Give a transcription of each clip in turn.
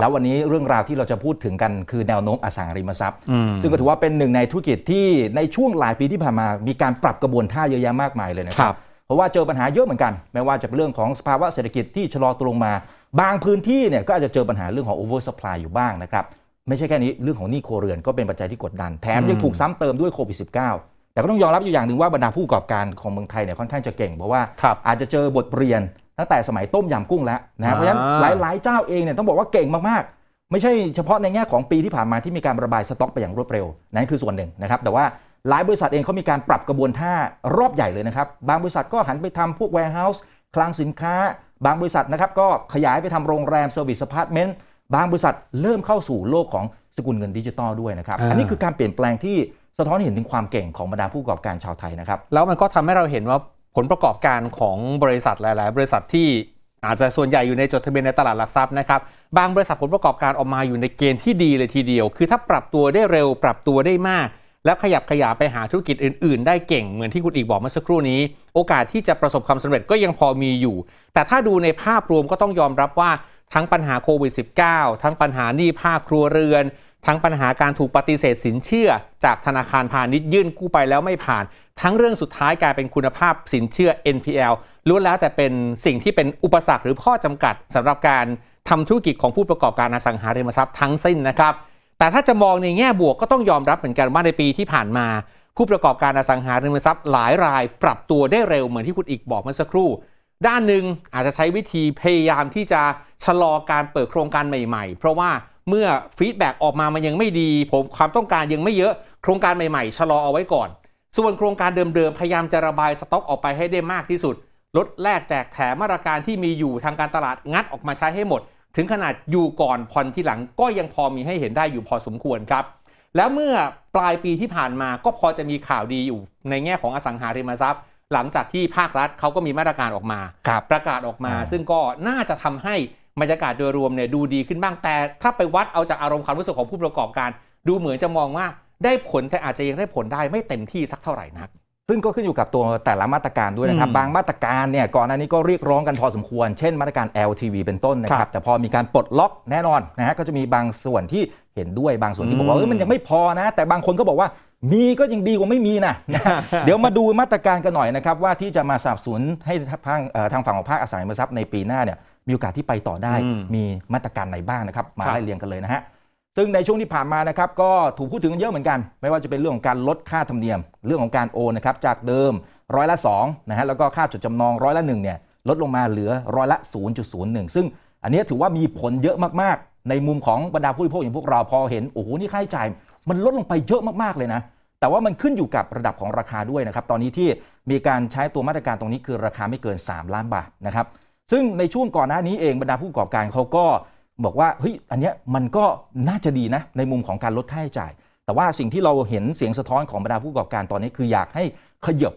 แล้ววันนี้เรื่องราวที่เราจะพูดถึงกันคือแนวโน้มอสังหาริมทรัพย์ ซึ่งก็ถือว่าเป็นหนึ่งในธุรกิจที่ในช่วงหลายปีที่ผ่านมามีการปรับกระบวนท่าเยอะแยะมากมายเลยนะครับเพราะว่าเจอปัญหาเยอะเหมือนกัน ไม่ว่าจะเป็นเรื่องของสภาวะเศรษฐกิจที่ชะลอตัวลงมา บางพื้นที่เนี่ยก็อาจจะเจอปัญหาเรื่องของโอเวอร์สปายอยู่บ้างนะครับไม่ใช่แค่นี้เรื่องของหนี้ครเรือนก็เป็นปัจจัยที่กดดันแถมยังถูกซ้ำเติมด้วยโควิดสิแต่ก็ต้องยอมรับอยู่อย่างหนึ่งว่าบรรดาผู้ประกอบการของเมืองไทยเนี่ยค่อนข้างจะเก่งเพราะว่า อาจจะเจอบทเรียนตั้งแต่สมัยต้มยำกุ้งแล้วนะเพราะฉะนั้นหลายๆเจ้าเองเนี่ยต้องบอกว่าเก่งมากๆไม่ใช่เฉพาะในแง่ของปีที่ผ่านมาที่มีการระบายสต็อกไปอย่างรวดเร็วนั่นคือส่วนหนึ่งนะครับแต่ว่าหลายบริษัทเองเขามีการปรับกระบวนท่ารอบใหญ่เลยนะครับบางบริษัทก็หันไปทำพวกแวร์เฮาส์คลังสินค้า บางบริษัทนะครับก็ขยายไปทำโรงแรมเซอร์วิสพาร์ตเมนต์บางบริษัทเริ่มเข้าสู่โลกของสกุลเงินดิจิตอลด้วยนะครับอันนี้คือการเปลี่ยนแปลงที่สะท้อนเห็นถึงความเก่งของบรรดาผู้ประกอบการชาวไทยนะครับแล้วมันก็ทำให้เราเห็นว่าผลประกอบการของบริษัทหลาย ๆ บริษัทที่ อาจจะส่วนใหญ่อยู่ในจดทะเบียนในตลาดหลักทรัพย์นะครับบางบริษัทผลประกอบการออกมาอยู่ในเกณฑ์ที่ดีเลยทีเดียว คือถ้าปรับตัวได้เร็วปรับตัวได้มาก แล้วขยับขยายไปหาธุรกิจอื่น ๆ ได้เก่งเหมือนที่คุณอีกบอกเมื่อสักครู่นี้ โอกาสที่จะประสบความสำเร็จก็ยังพอมีอยู่ แต่ถ้าดูในภาพรวมก็ต้องยอมรับว่าทั้งปัญหาโควิด -19 ทั้งปัญหาหนี้ภาคครัวเรือนทั้งปัญหาการถูกปฏิเสธสินเชื่อ จากธนาคารพาณิชย์ยื่นกู้ไปแล้วไม่ผ่าน ทั้งเรื่องสุดท้ายกลายเป็นคุณภาพสินเชื่อ NPL ล้วนแล้วแต่เป็นสิ่งที่เป็นอุปสรรคหรือข้อจำกัด สำหรับการทำธุรกิจของผู้ประกอบการอสังหาริมทรัพย์ทั้งสิ้นนะครับแต่ถ้าจะมองในแง่บวกก็ต้องยอมรับเหมือนกันว่าในปีที่ผ่านมา ผู้ประกอบการอสังหาริมทรัพย์หลายราย ปรับตัวได้เร็วเหมือนที่คุณอีกบอกเมื่อสักครู่ ด้านหนึ่งอาจจะใช้วิธีพยายามที่จะชะลอการเปิดโครงการใหม่ ๆ เพราะว่าเมื่อฟีดแบ็กออกมามันยังไม่ดีผมความต้องการยังไม่เยอะโครงการใหม่ๆชะลอเอาไว้ก่อน ส่วนโครงการเดิมๆพยายามจะระบายสต็อกออกไปให้ได้มากที่สุดลดแลกแจกแถมมาตรการที่มีอยู่ทางการตลาดงัดออกมาใช้ให้หมด ถึงขนาดอยู่ก่อนผ่อนที่หลังก็ยังพอมีให้เห็นได้อยู่พอสมควรครับแล้วเมื่อปลายปีที่ผ่านมาก็พอจะมีข่าวดีอยู่ ในแง่ของอสังหาริมทรัพย์ หลังจากที่ภาครัฐเขาก็มีมาตรการออกมา ประกาศออกมาซึ่งก็น่าจะทำให้บรรยากาศโดยรวมเนี่ยดูดีขึ้นบ้างแต่ ถ้าไปวัดเอาจากอารมณ์ความรู้สึกของผู้ประกอบการ ดูเหมือนจะมองว่าได้ผลแต่อาจจะยังได้ผลได้ไม่เต็มที่สักเท่าไหร่นักซึ่งก็ขึ้นอยู่กับตัวแต่ละมาตรการด้วยนะครับ บางมาตรการเนี่ยก่อนหน้านี้ก็เรียกร้องกันพอสมควร เช่นมาตรการ LTV เป็นต้นนะครับแต่พอมีการปลดล็อกแน่นอนนะฮะก็จะมีบางส่วนที่เห็นด้วยบางส่วนที่บอกว่าเออมันยังไม่พอนะแต่บางคนก็บอกว่ามีก็ยังดีกว่าไม่มีนะเดี๋ยวมาดูมาตรการกันหน่อยนะครับว่าที่จะมาสนับสนุนให้ทางทางฝั่งของภาคอสังหาริมทรัพย์ในปีหน้าเนี่ยมีโอกาสที่ไปต่อได้มีมาตรการไหนบ้างนะครับ มาไล่เรียงกันเลยนะฮะซึ่งในช่วงที่ผ่านมานะครับก็ถูกพูดถึงกันเยอะเหมือนกัน ไม่ว่าจะเป็นเรื่องของการลดค่าธรรมเนียมเรื่องของการโอนนะครับจากเดิมร้อยละ2นะฮะแล้วก็ค่าจดจำนอง ร้อยละ1เนี่ยลดลงมาเหลือร้อยละ 0.01 ซึ่งอันนี้ถือว่ามีผลเยอะมากๆ ในมุมของบรรดาผู้บริโภคอย่างพวกเราพอเห็นโอ้โหนี่ค่าใช้จ่ายมันลดลงไปเยอะมากๆเลยนะ แต่ว่ามันขึ้นอยู่กับระดับของราคาด้วยนะครับตอนนี้ที่มีการใช้ตัวมาตรการตรงนี้คือราคาไม่เกิน 3 ล้านบาทนะครับซึ่งในช่วงก่อนหน้านี้เองบรรดาผู้ประกอบการเขาก็บอกว่าเฮ้ยอันเนี้ยมันก็น่าจะดีนะในมุมของการลดค่าใช้จ่าย แต่ว่าสิ่งที่เราเห็นเสียงสะท้อนของบรรดาผู้ประกอบการตอนนี้คืออยากให้ขยบ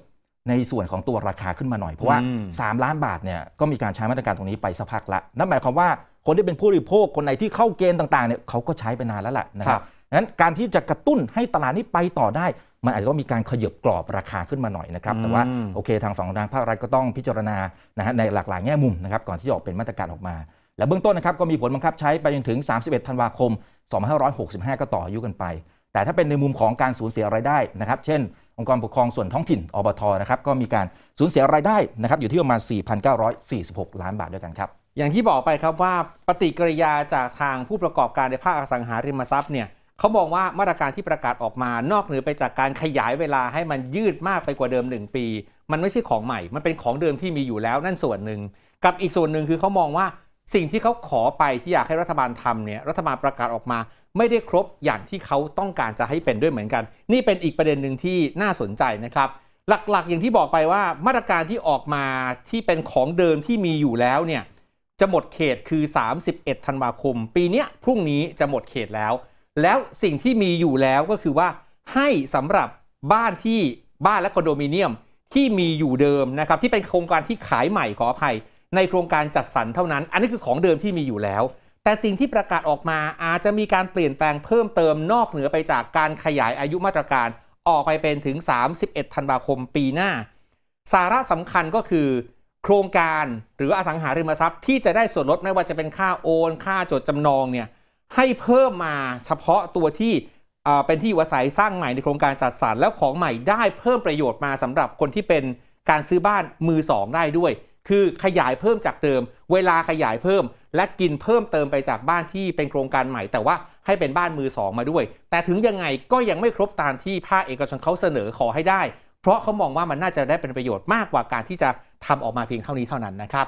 ในส่วนของตัวราคาขึ้นมาหน่อย เพราะว่า 3 ล้านบาทเนี่ยก็มีการใช้มาตรการตรงนี้ไปสักพักละนั่นหมายความว่าคนที่เป็นผู้บริโภคคนไหนที่เข้าเกณฑ์ต่าง ๆเนี่ยเขาก็ใช้ไปนานแล้วแหละนะครับงั้นการที่จะกระตุ้นให้ตลาดนี้ไปต่อได้มันอาจจะต้องมีการขยับกรอบราคาขึ้นมาหน่อยนะครับ แต่ว่าโอเค ทางฝั่งทางภาครัฐก็ต้องพิจารณานะฮะในหลากหลายแง่มุมนะครับก่อนที่จะออกเป็นมาตรการออกมา และเบื้องต้นนะครับก็มีผลบังคับใช้ไปจนถึง 31ธันวาคม2565 ก็ต่ออายุกันไป แต่ถ้าเป็นในมุมของการสูญเสียรายได้นะครับเช่น องค์กรปกครองส่วนท้องถิ่นอบทนะครับก็มีการสูญเสียรายได้นะครับอยู่ที่ประมาณ 4,946 ล้านบาทด้วยกันครับอย่างที่บอกไปครับว่าปฏิกิริยาจากทางผู้ประกอบการในภาคอสังหาริมทรัพย์เนี่ยเขามองว่ามาตรการที่ประกาศออกมานอกเหนือไปจากการขยายเวลาให้มันยืดมากไปกว่าเดิม 1 ปี มันไม่ใช่ของใหม่ มันเป็นของเดิมที่มีอยู่แล้วนั่นส่วนหนึ่งกับอีกส่วนหนึ่งคือเขามองว่าสิ่งที่เขาขอไปที่อยากให้รัฐบาลทำเนี่ยรัฐบาลประกาศออกมา ไม่ได้ครบ อย่างที่เขาต้องการจะให้เป็นด้วยเหมือนกัน นี่เป็นอีกประเด็นหนึ่งที่น่าสนใจนะครับ หลักๆ อย่างที่บอกไปว่ามาตรการที่ออกมาที่เป็นของเดิมที่มีอยู่แล้วเนี่ยจะหมดเขตคือ 31 ธันวาคมปีนี้พรุ่งนี้จะหมดเขตแล้วแล้วสิ่งที่มีอยู่แล้วก็คือว่าให้สำหรับบ้านที่บ้านและคอนโดมิเนียมที่มีอยู่เดิมนะครับที่เป็นโครงการที่ขายใหม่ขออภัย ในโครงการจัดสรรเท่านั้น อันนี้คือของเดิมที่มีอยู่แล้ว แต่สิ่งที่ประกาศออกมาอาจจะมีการเปลี่ยนแปลงเพิ่มเติมนอกเหนือไปจากการขยายอายุมาตรการ ออกไปเป็นถึง 31ธันวาคมปีหน้า สาระสำคัญก็คือ โครงการหรืออสังหาริมทรัพย์ที่จะได้ส่วนลดไม่ว่าจะเป็นค่าโอน ค่าจดจำนองเนี่ยให้เพิ่มมาเฉพาะตัวที่เป็นที่อยู่อาศัยสร้างใหม่ในโครงการจัดสรรแล้วของใหม่ได้เพิ่มประโยชน์มาสำหรับคนที่เป็นการซื้อบ้านมือ 2 ได้ด้วย คือขยายเพิ่มจากเดิมเวลาขยายเพิ่ม และกินเพิ่มเติมไปจากบ้านที่เป็นโครงการใหม่ แต่ว่าให้เป็นบ้านมือ 2 มาด้วย แต่ถึงยังไงก็ยังไม่ครบตามที่ภาคเอกชนเขาเสนอขอให้ได้ เพราะเขามองว่ามันน่าจะได้เป็นประโยชน์มากกว่าการที่จะทำออกมาเพียงเท่านี้เท่านั้นนะครับ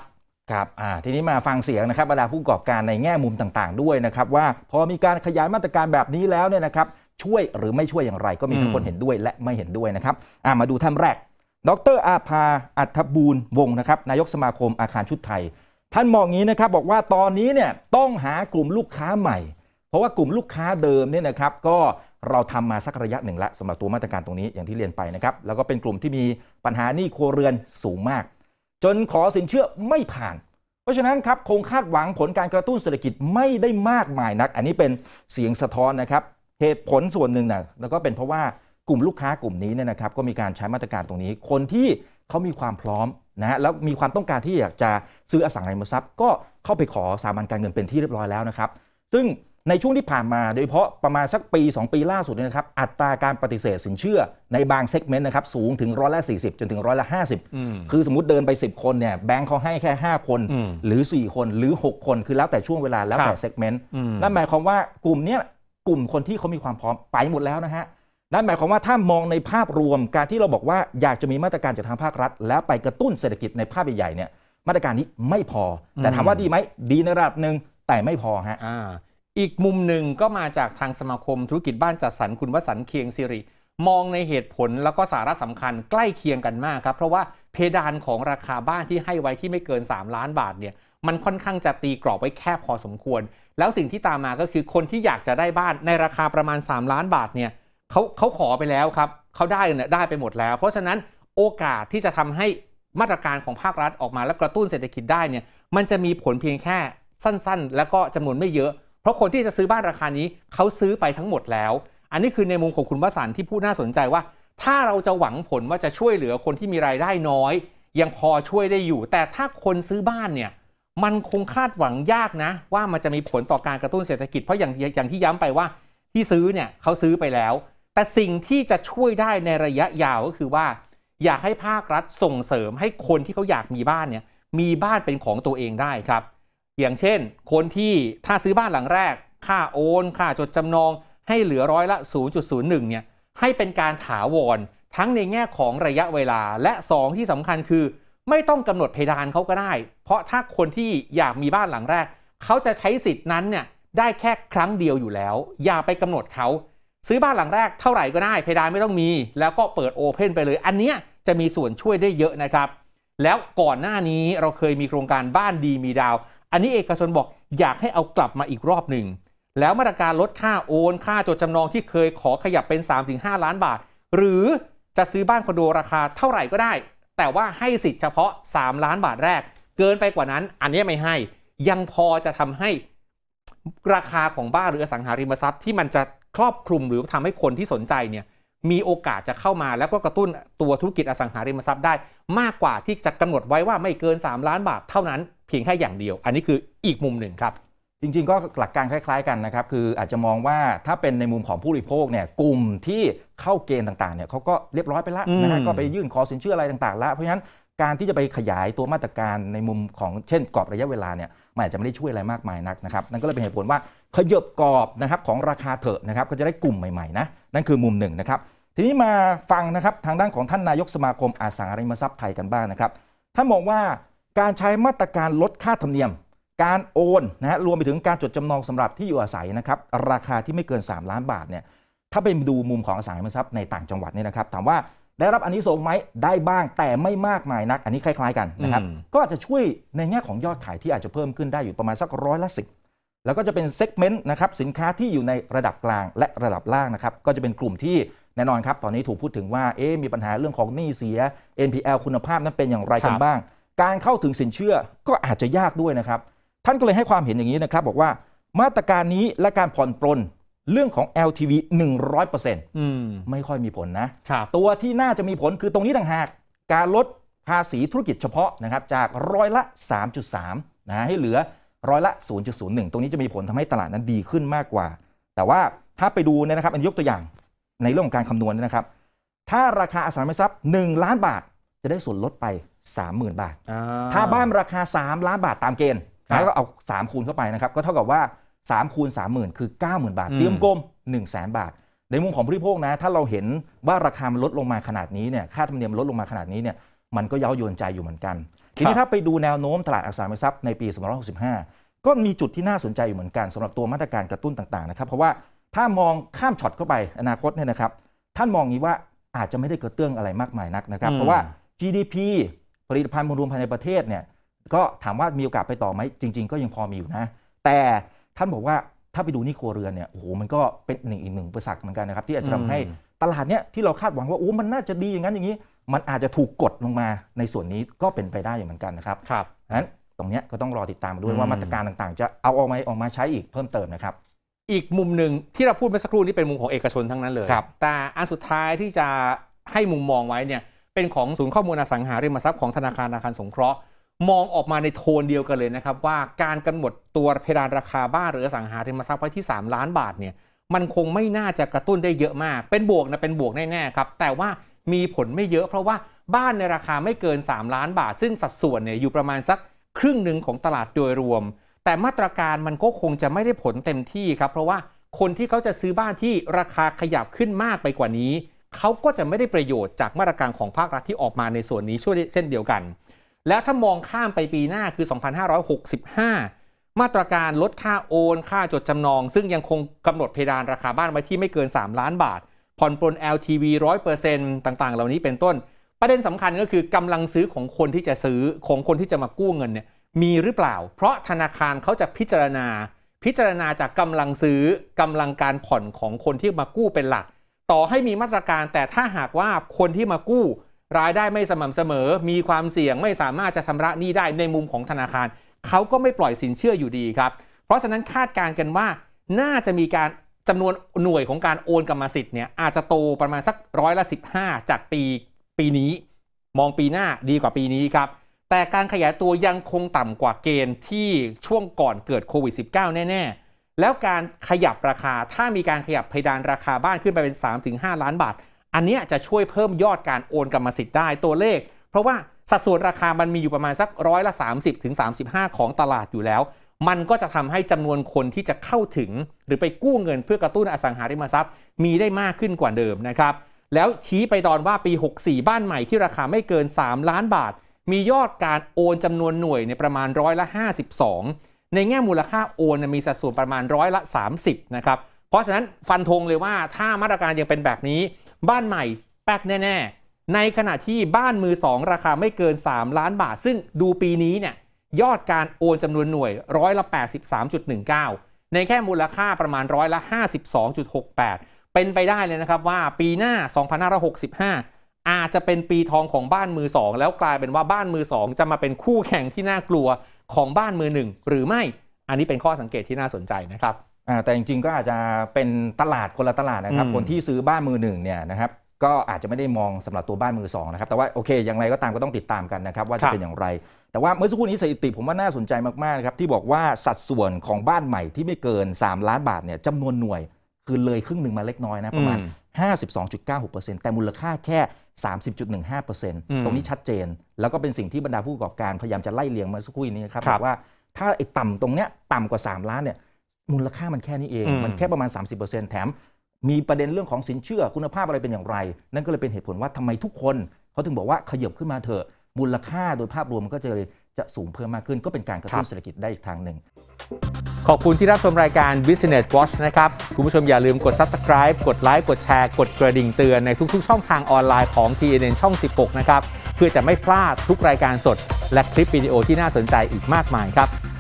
ครับทีนี้มาฟังเสียงนะครับบรรดาผู้ประกอบการในแง่มุมต่างๆด้วยนะครับว่าพอมีการขยายมาตรการแบบนี้แล้วเนี่ยนะครับช่วยหรือไม่ช่วยอย่างไร ก็มีทั้งคนเห็นด้วยและไม่เห็นด้วยนะครับมาดูท่านแรก ดรอาภาอัธบูรวงนะครับนายกสมาคมอาคารชุดไทย ท่านมองงี้นะครับบอกว่าตอนนี้เนี่ยต้องหากลุ่มลูกค้าใหม่ เพราะว่ากลุ่มลูกค้าเดิมเนี่ยนะครับก็เราทำมาสักระยะหนึ่งละสำหรับตัวมาตรการตรงนี้อย่างที่เรียนไปนะครับ แล้วก็เป็นกลุ่มที่มีปัญหาหนี้ครัวเรือนสูงมากจนขอสินเชื่อไม่ผ่าน เพราะฉะนั้นครับคงคาดหวังผลการกระตุ้นเศรษฐกิจไม่ได้มากมายนัก อันนี้เป็นเสียงสะท้อนนะครับ เหตุผลส่วนหนึ่งนะแล้วก็เป็นเพราะว่ากลุ่มลูกค้ากลุ่มนี้เนี่ยนะครับก็มีการใช้มาตรการตรงนี้ คนที่เขามีความพร้อมนะฮะแล้วมีความต้องการที่อยากจะซื้ออสังหาริมทรัพย์ ก็เข้าไปขอสามัญการเงินเป็นที่เรียบร้อยแล้วนะครับ ซึ่งในช่วงที่ผ่านมา โดยเฉพาะประมาณสักปี 2 ปีล่าสุดนะครับอัตราการปฏิเสธสินเชื่อในบางเซกเมนต์นะครับสูงถึงร้อยละ40จนถึงร้อยละ50 คือสมมติเดินไป 10 คนเนี่ยแบงค์เขาให้แค่ 5 คน หรือ 4 คนหรือ 6 คนคือแล้วแต่ช่วงเวลาแล้วแต่เซกเมนต์นั่นหมายความว่ากลุ่มเนี้ยกลุ่มคนที่เขามีความพร้อมไปหมดแล้วนะฮะนั่นหมายความว่าถ้ามองในภาพรวมการที่เราบอกว่าอยากจะมีมาตรการจากทางภาครัฐแล้วไปกระตุ้นเศรษฐกิจในภาพใหญ่ๆเนี่ยมาตรการนี้ไม่พอ แต่ถามว่าดีไหมดีในระดับหนึ่งแต่ไม่พอฮะอีกมุมหนึ่งก็มาจากทางสมาคมธุรกิจบ้านจัดสรรคุณวสันเคียงสิริมองในเหตุผลแล้วก็สาระสำคัญใกล้เคียงกันมากครับเพราะว่าเพดานของราคาบ้านที่ให้ไว้ที่ไม่เกิน 3 ล้านบาทเนี่ยมันค่อนข้างจะตีกรอบไว้แคบพอสมควร แล้วสิ่งที่ตามมาก็คือคนที่อยากจะได้บ้านในราคาประมาณ 3 ล้านบาทเนี่ยเขาเขาขอไปแล้วครับเขาได้เนี่ยได้ไปหมดแล้ว เพราะฉะนั้นโอกาสที่จะทำให้มาตรการของภาครัฐออกมาและกระตุ้นเศรษฐกิจได้เนี่ยมันจะมีผลเพียงแค่สั้น ๆ แล้วก็จำนวนไม่เยอะเพราะคนที่จะซื้อบ้านราคานี้เขาซื้อไปทั้งหมดแล้ว อันนี้คือในมุมของคุณวสันที่พูดน่าสนใจว่า ถ้าเราจะหวังผลว่าจะช่วยเหลือคนที่มีรายได้น้อย ยังพอช่วยได้อยู่ แต่ถ้าคนซื้อบ้านเนี่ย มันคงคาดหวังยากนะ ว่ามันจะมีผลต่อการกระตุ้นเศรษฐกิจเพราะอย่างอย่างที่ย้ำไปว่า ที่ซื้อเนี่ยเขาซื้อไปแล้ว แต่สิ่งที่จะช่วยได้ในระยะยาวก็คือว่า อยากให้ภาครัฐส่งเสริมให้คนที่เขาอยากมีบ้านเนี่ยมีบ้านเป็นของตัวเองได้ครับอย่างเช่นคนที่ถ้าซื้อบ้านหลังแรกค่าโอน ค่าจดจำนองให้เหลือร้อยละ 0.01เนี่ยให้เป็นการถาวรทั้งในแง่ของระยะเวลาและ 2 ที่สำคัญคือไม่ต้องกำหนดเพดานเขาก็ได้ เพราะถ้าคนที่อยากมีบ้านหลังแรก เขาจะใช้สิทธินั้นเนี่ยได้แค่ครั้งเดียวอยู่แล้ว อย่าไปกำหนดเขาซื้อบ้านหลังแรกเท่าไหร่ก็ได้เพดานไม่ต้องมี แล้วก็เปิดโอเพนไปเลย อันเนี้ยจะมีส่วนช่วยได้เยอะนะครับ แล้วก่อนหน้านี้เราเคยมีโครงการบ้านดีมีดาวอันนี้เอกชนบอกอยากให้เอากลับมาอีกรอบหนึ่ง แล้วมาตรการลดค่าโอนค่าจดจำนองที่เคยขอขยับเป็น 3-5 ล้านบาท หรือจะซื้อบ้านคอนโดราคาเท่าไหร่ก็ได้ แต่ว่าให้สิทธิ์เฉพาะ 3 ล้านบาทแรกเกินไปกว่านั้นอันนี้ไม่ให้ยังพอจะทำาให้ราคาของบ้านหรืออสังหาริมทรัพย์ที่มันจะครอบคลุมหรือทำให้คนที่สนใจเนี่ยมีโอกาสจะเข้ามา แล้วก็กระตุ้นตัวธุรกิจอสังหาริมทรัพย์ได้มากกว่าที่จะกำหนดไว้ว่าไม่เกิน 3 ล้านบาทเท่านั้นพียงแค่อย่างเดียว อันนี้คืออีกมุมหนึ่งครับ จริง ๆ ก็หลักการคล้าย ๆกันนะครับ คืออาจจะมองว่าถ้าเป็นในมุมของผู้บริโภคเนี่ย กลุ่มที่เข้าเกณฑ์ต่างๆเนี่ยเขาก็เรียบร้อยไปแล้วนะฮะก็ไปยื่นขอสินเชื่ออะไรต่างๆละ เพราะฉะนั้นการที่จะไปขยายตัวมาตรการในมุมของเช่นกรอบระยะเวลาเนี่ยมันอาจจะไม่ได้ช่วยอะไรมากมาย นักนะครับ นั่นก็เลยเป็นเหตุผลว่าขยบกรอบนะครับของราคาเถอะนะครับ ก็จะได้กลุ่มใหม่ๆนะ นั่นคือมุมหนึ่งนะครับ ทีนี้มาฟังนะครับทางด้านของท่านนายกสมาคมอาสางาริมทรัพย์ไทยกันบ้างนะครับท่านมองว่าการใช้มาตรการลดค่าธรรมเนียม การโอนนะฮะ รวมไปถึงการจดจำนองสำหรับที่อยู่อาศัยนะครับ ราคาที่ไม่เกิน 3 ล้านบาทเนี่ย ถ้าไปดูมุมของอสังหาริมทรัพย์ในต่างจังหวัดเนี่ยนะครับ ถามว่าได้รับอันนี้ส่งไหมได้บ้าง แต่ไม่มากมายนัก อันนี้คล้ายๆ กันนะครับ ก็อาจจะช่วยในแง่ของยอดขายที่อาจจะเพิ่มขึ้นได้อยู่ประมาณสักร้อยละสิบแล้วก็จะเป็นเซกเมนต์นะครับสินค้าที่อยู่ในระดับกลางและระดับล่างนะครับ ก็จะเป็นกลุ่มที่แน่นอนครับตอนนี้ถูกพูดถึงว่า เอ๊มีปัญหาเรื่องของหนี้เสีย NPL คุณภาพนั้นเป็นอย่างไรกันบ้างการเข้าถึงสินเชื่อก็อาจจะยากด้วยนะครับ ท่านก็เลยให้ความเห็นอย่างนี้นะครับบอกว่ามาตรการนี้และการผ่อนปลน เรื่องของ LTV 100%อืมไม่ค่อยมีผลนะ ตัวที่น่าจะมีผลคือตรงนี้ต่างหาก การลดภาษีธุรกิจเฉพาะนะครับ จากร้อยละ 3.3นะให้เหลือร้อยละ 0.01 ตรงนี้จะมีผลทำให้ตลาดนั้นดีขึ้นมากกว่า แต่ว่าถ้าไปดูเนี่ยนะครับ อันยกตัวอย่างในเรื่องของการคำนวณนนะครับ ถ้าราคาอสังหาริมทรัพย์ 1 ล้านบาทจะได้ส่วนลดไป30,000 บาท ถ้าบ้านราคา 3 ล้านบาทตามเกณฑ์ แล้วก็เอา 3 คูณเข้าไปนะครับ ก็เท่ากับว่า3คูณ30,000 คือ 90,000 บาท เตรียมกลม1 0 0 0 0แบาท ในมุมของผู้บริโภคนะ ถ้าเราเห็นว่าราคามันลดลงมาขนาดนี้เนี่ย ค่าธรรมเนียมลดลงมาขนาดนี้เนี่ย มันก็เย้ายวนใจอยู่เหมือนกัน ทีนี้ถ้าไปดูแนวโน้มตลาดอสังหาริมทรัพย์ในปี2565ก็มีจุดที่น่าสนใจอยู่เหมือนกันสำหรับตัวมาตรการกระตุ้นต่างๆนะครับ เพราะว่าถ้ามองข้ามช็อตเข้าไปอนาคตเนี่ยนะครับ ท่านมองนี้ว่าอาจจะไม่ได้กระเตื้องอะไรมากมายนักนะครับเพราะว่า GDP ผลิตภัณฑ์มวลรวมภายในประเทศเนี่ยก็ถามว่ามีโอกาสไปต่อไหมจริง ๆ ก็ยังพอมีอยู่นะแต่ท่านบอกว่าถ้าไปดูนี่ครัวเรือนเนี่ยโอ้โหมันก็เป็นหนึ่งอีกหนึ่งประสักเหมือนกันนะครับที่อาจจะทำให้ตลาดเนี้ยที่เราคาดหวังว่าโอ้ มันน่าจะดีอย่างนั้นอย่างนี้ มันอาจจะถูกกดลงมาในส่วนนี้ก็เป็นไปได้อย่างเหมือนกันนะครับครับนั้นตรงเนี้ยก็ต้องรอติดตามด้วยว่ามาตรการต่างๆ จะเอาออกมาออกมาใช้อีกเพิ่มเติมนะครับ อีกมุมหนึ่งที่เราพูดเมื่อสักครู่นี้เป็นมุมของเอกชนทั้งนั้นเลยแต่อันสุดท้ายที่จะให้มุมมองไว้เนี่ยเป็นของศูนย์ข้อมูลอสังหาริมทรัพย์ของธนาคารอาคารสงเคราะห์ มองออกมาในโทนเดียวกันเลยนะครับ ว่าการกำหนดตัวเพดานราคาบ้านหรืออสังหาริมทรัพย์ไว้ที่3ล้านบาทเนี่ยมันคงไม่น่าจะกระตุ้นได้เยอะมาก เป็นบวกนะเป็นบวกแน่ ๆ ครับ แต่ว่ามีผลไม่เยอะ เพราะว่าบ้านในราคาไม่เกิน 3 ล้านบาท ซึ่งสัดส่วนเนี่ยอยู่ประมาณสักครึ่งหนึ่งของตลาดโดยรวม แต่มาตรการมันก็คงจะไม่ได้ผลเต็มที่ครับ เพราะว่าคนที่เขาจะซื้อบ้านที่ราคาขยับขึ้นมากไปกว่านี้เขาก็จะไม่ได้ประโยชน์จากมาตรการของภาครัฐที่ออกมาในส่วนนี้ช่วยเช่นเดียวกัน แล้วถ้ามองข้ามไปปีหน้าคือ 2565 มาตรการลดค่าโอนค่าจดจำนอง ซึ่งยังคงกำหนดเพดานราคาบ้านไว้ที่ไม่เกิน 3 ล้านบาท ผ่อนปลน LTV 100%ต่างๆเหล่านี้เป็นต้น ประเด็นสำคัญก็คือกำลังซื้อของคนที่จะซื้อของคนที่จะมากู้เงินเนี่ยมีหรือเปล่า เพราะธนาคารเขาจะพิจารณา พิจารณาจากกำลังซื้อกำลังการผ่อนของคนที่มากู้เป็นหลักต่อให้มีมาตรการแต่ถ้าหากว่าคนที่มากู้รายได้ไม่สม่ำเสมอ มีความเสี่ยงไม่สามารถจะชำระหนี้ได้ในมุมของธนาคารเขาก็ไม่ปล่อยสินเชื่ออยู่ดีครับ เพราะฉะนั้นคาดการณ์กันว่า น่าจะมีการจำนวนหน่วยของการโอนกรรมสิทธิ์เนี่ยอาจจะโตประมาณสักร้อยละ15จากปีปีนี้ มองปีหน้าดีกว่าปีนี้ครับแต่การขยายตัวยังคงต่ำกว่าเกณฑ์ที่ช่วงก่อนเกิดโควิด -19 แน่ๆแล้วการขยับราคาถ้ามีการขยับเพดานราคาบ้านขึ้นไปเป็น 3-5 ล้านบาท อันนี้จะช่วยเพิ่มยอดการโอนกรรมสิทธิ์ได้ตัวเลข เพราะว่าสัดส่วนราคามันมีอยู่ประมาณสักร้อยละ 30-35 ของตลาดอยู่แล้ว มันก็จะทำให้จำนวนคนที่จะเข้าถึง หรือไปกู้เงินเพื่อกระตุ้นอสังหาริมทรัพย์มีได้มากขึ้นกว่าเดิมนะครับแล้วชี้ไปตอนว่าปี 64 บ้านใหม่ ที่ราคาไม่เกิน 3 ล้านบาท มียอดการโอนจำนวนหน่วยในประมาณร้อยละ 52ในแง่มูลค่าโอนมีสัดส่วนประมาณร้อยละ 30 นะครับ เพราะฉะนั้นฟันธงเลยว่าถ้ามาตรการยังเป็นแบบนี้บ้านใหม่แป๊กแน่ ๆ ในขณะที่บ้านมือ 2 ราคาไม่เกิน 3 ล้านบาท ซึ่งดูปีนี้เนี่ยยอดการโอนจำนวนหน่วยร้อยละ 83.19 ในแค่มูลค่าประมาณร้อยละ 52.68 เป็นไปได้เลยนะครับว่าปีหน้า 2565 อาจจะเป็นปีทองของบ้านมือ 2 แล้วกลายเป็นว่าบ้านมือ 2 จะมาเป็นคู่แข่งที่น่ากลัวของบ้านมือหนึ่งหรือไม่ อันนี้เป็นข้อสังเกตที่น่าสนใจนะครับแต่จริงๆก็อาจจะเป็นตลาดคนละตลาดนะครับ คนที่ซื้อบ้านมือหนึ่งเนี่ยนะครับ ก็อาจจะไม่ได้มองสำหรับตัวบ้านมือสองนะครับ แต่ว่าโอเค อย่างไรก็ตามก็ต้องติดตามกันนะครับว่าจะเป็นอย่างไร แต่ว่าเมื่อสักครู่นี้สถิติผมว่าน่าสนใจมากๆครับที่บอกว่าสัดส่วนของบ้านใหม่ที่ไม่เกิน 3 ล้านบาทเนี่ยจำนวนหน่วยคือเลยครึ่งหนึ่งมาเล็กน้อยนะประมาณ 52.96%แต่มูลค่าแค่30.15%ตรงนี้ชัดเจนแล้วก็เป็นสิ่งที่บรรดาผู้ประกอบการพยายามจะไล่เลียงมาสักครู่นี้ครับบอกว่าถ้าไอ้ต่ำตรงเนี้ยต่ำกว่า 3 ล้านเนี่ยมูลค่ามันแค่นี้เอง มันแค่ประมาณ 30%แถม มีประเด็นเรื่องของสินเชื่อคุณภาพอะไรเป็นอย่างไร นั่นก็เลยเป็นเหตุผลว่าทำไมทุกคน เขาถึงบอกว่าขยบขึ้นมาเถอะมูลค่าโดยภาพรวมมันก็จะเลยจะสูงเพิ่มมากขึ้นก็เป็นการกระตุ้นเศรษฐกิจได้อีกทางหนึ่ง ขอบคุณที่รับชมรายการ Business Watch นะครับ คุณผู้ชมอย่าลืมกด subscribe กดไลค์กดแชร์ กดกระดิ่งเตือนในทุกๆช่องทางออนไลน์ของ TNN ช่อง 16 นะครับ เพื่อจะไม่พลาดทุกรายการสด และคลิปวิดีโอที่น่าสนใจอีกมากมายครับ